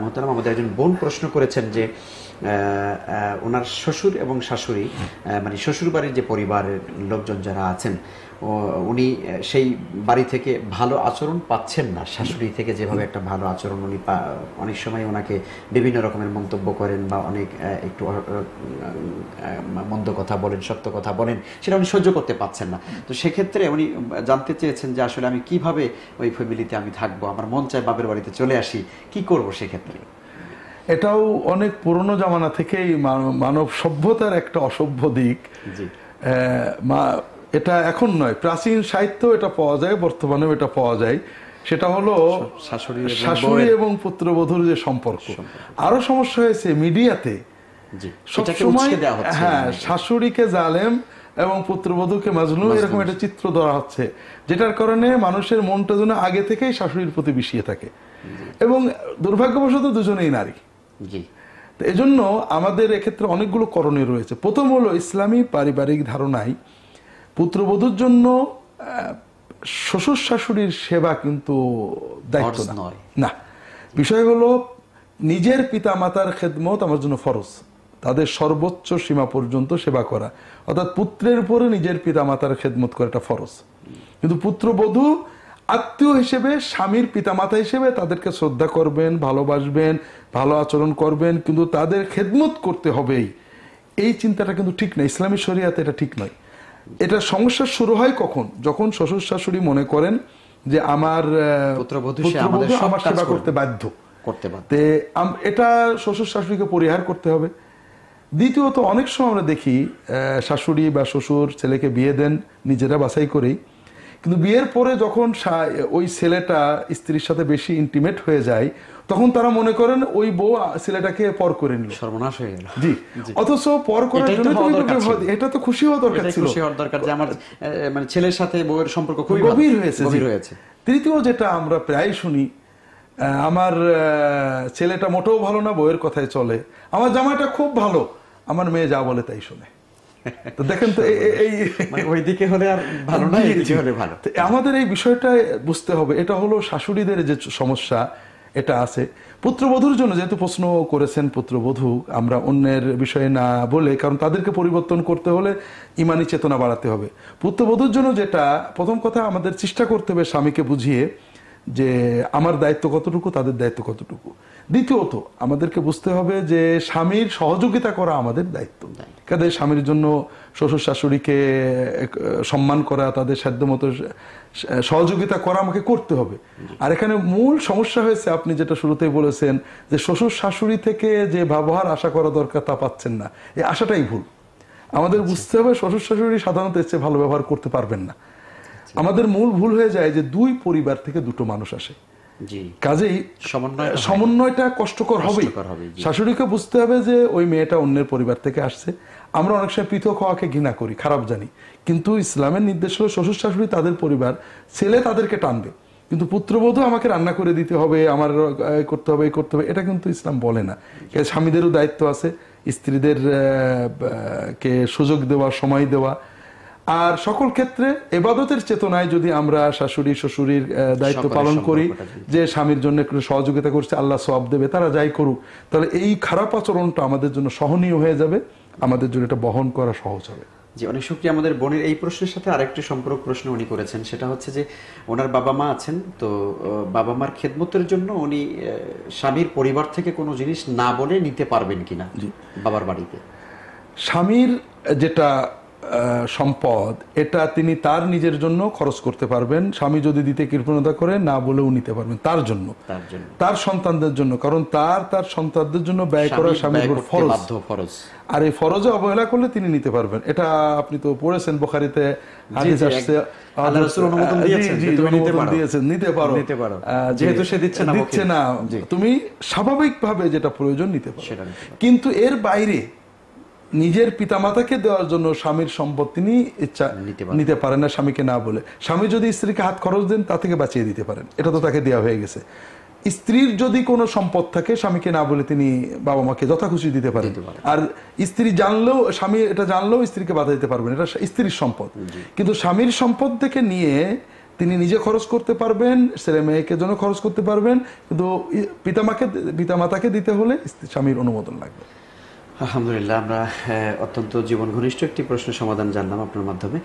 মোহতারাম আমাদের একজন বোন প্রশ্ন করেছেন যে ওনার শ্বশুর এবং শাশুড়ি মানে শ্বশুর বাড়ির যে পরিবারের লোকজন যারা আছেন উনি সেই বাড়ি থেকে ভালো আচরণ পাচ্ছেন না শাশুড়ি থেকে যেভাবে একটা ভালো আচরণ উনি অনেক সময় ওনাকে বিভিন্ন রকমের মন্তব্য করেন বা অনেক একটু মন্দ কথা বলেন সত্য কথা বলেন সেটা উনি সহ্য করতে পাচ্ছেন না তো সেক্ষেত্রে উনি জানতে চেয়েছেন যে আসলে আমি কিভাবে ওই ফ্যামিলিতে আমি থাকবো আমার মন চায় বাপের বাড়িতে চলে আসি কি করব সেক্ষেত্রে এটাও অনেক পুরনো জামানা থেকেই মানব সভ্যতার একটা অসভ্য দিক মা এটা এখন নয় প্রাচীন সাহিত্য এটা পাওয়া যায় বর্তমানেও এটা পাওয়া যায় সেটা হলো শাশুড়ি এবং পুত্রবধূর যে সম্পর্ক আরো সমস্যা হয়েছে মিডিয়াতে হ্যাঁ শাশুড়িকে জালেম এবং পুত্রবধূকে মাজনু এরকম একটা চিত্র ধরা হচ্ছে যেটার কারণে মানুষের মনটা যেন আগে থেকেই শাশুড়ির প্রতি বিষিয়ে থাকে এবং দুর্ভাগ্যবশত দুজনেই নারী এজন্য আমাদের এক্ষেত্রে অনেকগুলো করণীয় রয়েছে প্রথম হলো ইসলামী পারিবারিক ধারণায় পুত্রবধূর জন্য শ্বশুর শাশুড়ির সেবা কিন্তু দায়িত্ব নয় না বিষয় হলো নিজের পিতা মাতার খেদমত আমার জন্য ফরজ তাদের সর্বোচ্চ সীমা পর্যন্ত সেবা করা অর্থাৎ পুত্রের উপরে নিজের পিতা মাতার খেদমত করাটা ফরজ কিন্তু পুত্রবধূ আত্মীয় হিসেবে স্বামীর পিতামাতা হিসেবে তাদেরকে শ্রদ্ধা করবেন ভালোবাসবেন ভালো আচরণ করবেন কিন্তু তাদের খেদমত করতে হবেই এই চিন্তাটা কিন্তু ঠিক না ইসলামী শরিয়াতে এটা ঠিক নয় এটা সমস্যা শুরু হয় কখন যখন শ্বশুর শাশুড়ি মনে করেন যে আমার আমার সেবা করতে বাধ্য করতে এটা শ্বশুর শাশুড়িকে পরিহার করতে হবে দ্বিতীয়ত অনেক সময় আমরা দেখি শাশুড়ি বা শ্বশুর ছেলেকে বিয়ে দেন নিজেরা বাছাই করেই কিন্তু বিয়ের পরে যখন ওই ছেলেটা স্ত্রীর সাথে বেশি ইন্টিমেট হয়ে যায় তখন তারা মনে করেন ওই বউ ছেলেটাকে পর করে নিল সর্বনাশ হয়ে গেল জি অথচ পর করে এটা তো খুশি হওয়া দরকার ছিল খুশি হওয়ার দরকার যে আমার মানে ছেলের সাথে বউয়ের সম্পর্ক খুবই গভীর হয়েছে গভীর হয়েছে তৃতীয় যেটা আমরা প্রায় শুনি আমার ছেলেটা মোটেও ভালো না বউয়ের কথায় চলে আমার জামাটা খুব ভালো আমার মেয়ে যা বলে তাই শুনে তো দেখেন তো এই মানে ওইদিকে হলে আর ভালো না হলে ভালো আমাদের এই বিষয়টা বুঝতে হবে এটা হলো শাশুড়িদের যে সমস্যা এটা আছে পুত্রবধূর জন্য যেহেতু প্রশ্ন করেছেন পুত্রবধূ আমরা অন্যের বিষয়ে না বলে কারণ তাদেরকে পরিবর্তন করতে হলে ইমানি চেতনা বাড়াতে হবে পুত্রবধূর জন্য যেটা প্রথম কথা আমাদের চেষ্টা করতে হবে স্বামীকে বুঝিয়ে যে আমার দায়িত্ব কতটুকু তাদের দায়িত্ব কতটুকু দ্বিতীয়ত আমাদেরকে বুঝতে হবে যে স্বামীর সহযোগিতা করা আমাদের দায়িত্ব কাদের স্বামীর জন্য শ্বশুর শাশুড়িকে সম্মান করা তাদের সাধ্য মতো সহযোগিতা করা আমাকে করতে হবে আর এখানে মূল সমস্যা হয়েছে আপনি যেটা শুরুতেই বলেছেন যে শ্বশুর শাশুড়ি থেকে যে ব্যবহার আশা করা দরকার তা পাচ্ছেন না এই আশাটাই ভুল আমাদের আচ্ছা। বুঝতে হবে শ্বশুর শাশুড়ি সাধারণত এসে ভালো ব্যবহার করতে পারবেন না আমাদের মূল ভুল হয়ে যায় যে দুই পরিবার থেকে দুটো মানুষ আসে কাজেই সমন্বয়টা কষ্টকর হবে শাশুড়িকে বুঝতে হবে যে ওই মেয়েটা অন্যের পরিবার থেকে আসছে আমরা অনেক সময় পৃথক হওয়াকে ঘৃণা করি খারাপ জানি কিন্তু ইসলামের নির্দেশ হলো শ্বশুর শাশুড়ি তাদের পরিবার ছেলে তাদেরকে টানবে কিন্তু পুত্রবধূ আমাকে রান্না করে দিতে হবে আমার করতে হবে করতে হবে এটা কিন্তু ইসলাম বলে না স্বামীদেরও দায়িত্ব আছে স্ত্রীদের কে সুযোগ দেওয়া সময় দেওয়া আর সকল ক্ষেত্রে এবাদতের চেতনায় যদি আমরা শাশুড়ি শ্বশুরির দায়িত্ব পালন করি যে স্বামীর জন্য সহযোগিতা করছে আল্লাহ সব দেবে তারা যাই করুক তাহলে এই খারাপ আচরণটা আমাদের জন্য সহনীয় হয়ে যাবে আমাদের জন্য এটা বহন করা সহজ হবে জি অনেক সুক্রিয়া আমাদের বোনের এই প্রশ্নের সাথে আরেকটি সম্পর্ক প্রশ্ন উনি করেছেন সেটা হচ্ছে যে ওনার বাবা মা আছেন তো বাবা মার খেদমতের জন্য উনি স্বামীর পরিবার থেকে কোনো জিনিস না বলে নিতে পারবেন কিনা বাবার বাড়িতে স্বামীর যেটা সম্পদ এটা তিনি তার নিজের জন্য খরচ করতে পারবেন স্বামী যদি দিতে কৃপণতা করে না বলেও নিতে পারবেন তার জন্য তার সন্তানদের জন্য কারণ তার তার সন্তানদের জন্য ব্যয় করা স্বামীর ফরজ আর এই ফরজে অবহেলা করলে তিনি নিতে পারবেন এটা আপনি তো পড়েছেন বোখারিতে হাদিস আসছে কিন্তু এর বাইরে নিজের পিতামাতাকে দেওয়ার জন্য স্বামীর সম্পদ তিনি ইচ্ছা নিতে পারেন না স্বামীকে না বলে স্বামী যদি স্ত্রীকে হাত খরচ দেন তা থেকে বাঁচিয়ে দিতে পারেন এটা তো তাকে দেওয়া হয়ে গেছে স্ত্রীর যদি কোনো সম্পদ থাকে স্বামীকে না বলে তিনি বাবা মাকে যথা খুশি দিতে পারেন আর স্ত্রী জানলেও স্বামী এটা জানলেও স্ত্রীকে বাধা দিতে পারবেন এটা স্ত্রীর সম্পদ কিন্তু স্বামীর সম্পদ থেকে নিয়ে তিনি নিজে খরচ করতে পারবেন ছেলে মেয়েকে জন্য খরচ করতে পারবেন কিন্তু পিতামাকে পিতামাতাকে দিতে হলে স্বামীর অনুমোদন লাগবে আলহামদুলিল্লাহ আমরা অত্যন্ত জীবন ঘনিষ্ঠ একটি প্রশ্নের সমাধান জানলাম আপনার মাধ্যমে